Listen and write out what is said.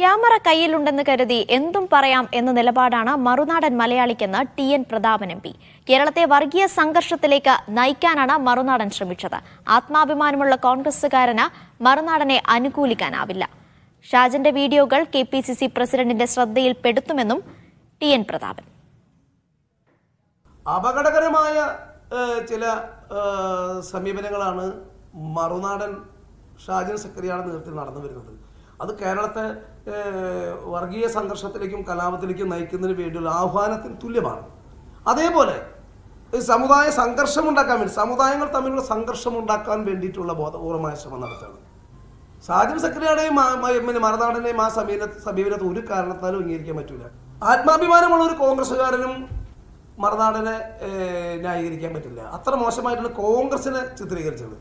camera കയ്യിലുണ്ടെന്ന് കരുതി എന്തും പറയാം എന്ന നിലപാടാണ് മറുനാടൻ മലയാളിക്കെന്ന് T N Prathapan M P കേരളത്തെ വർഗീയ സംഘർഷത്തിലേക്ക് നയിക്കാനാണ് മറുനാടൻ ശ്രമിച്ചത് ആത്മാഭിമാനമുള്ള കോൺഗ്രസുകാരന് മറുനാടനെ അനുകൂലിക്കാനാവില്ല ഷാജന്റെ വീഡിയോകൾ കെ പി സി സി പ്രസിഡന്റിന്റെ ശ്രദ്ധയിൽപ്പെടുത്തുമെന്നും ടി എൻ പ്രതാപൻ അപകടകരമായ ചില സമീപനങ്ങളാണ് മറുനാടൻ ഷാജൻ സക്രിയയുടെ നേതൃത്വത്തിൽ നടന്നു വരുന്നത് അത് കേരളത്തെ വർഗീയ സംഘർഷത്തിലേക്കും കലാപത്തിലേക്കും നയിക്കുന്നതിന് വേണ്ടിയുള്ള ആഹ്വാനത്തിന് തുല്യമാണ് അതേപോലെ സമുദായ സംഘർഷം ഉണ്ടാക്കാൻ വേണ്ടി സമുദായങ്ങൾ തമ്മിലുള്ള സംഘർഷം ഉണ്ടാക്കാൻ വേണ്ടിയിട്ടുള്ള ബോധപൂർവമായ ശ്രമം നടത്തുന്നത് സാജിം സെക്രട്ടറിയുടെയും പിന്നെ മറനാടൻ്റെയും ആ സമീപ സമീപനത്തെ ഒരു കാരണത്താലും അംഗീകരിക്കാൻ പറ്റില്ല ആത്മാഭിമാനമുള്ള ഒരു കോൺഗ്രസ്സുകാരനും മറനാടനെ ന്യായീകരിക്കാൻ പറ്റില്ല അത്ര മോശമായിട്ടുള്ള കോൺഗ്രസിനെ ചിത്രീകരിച്ചത്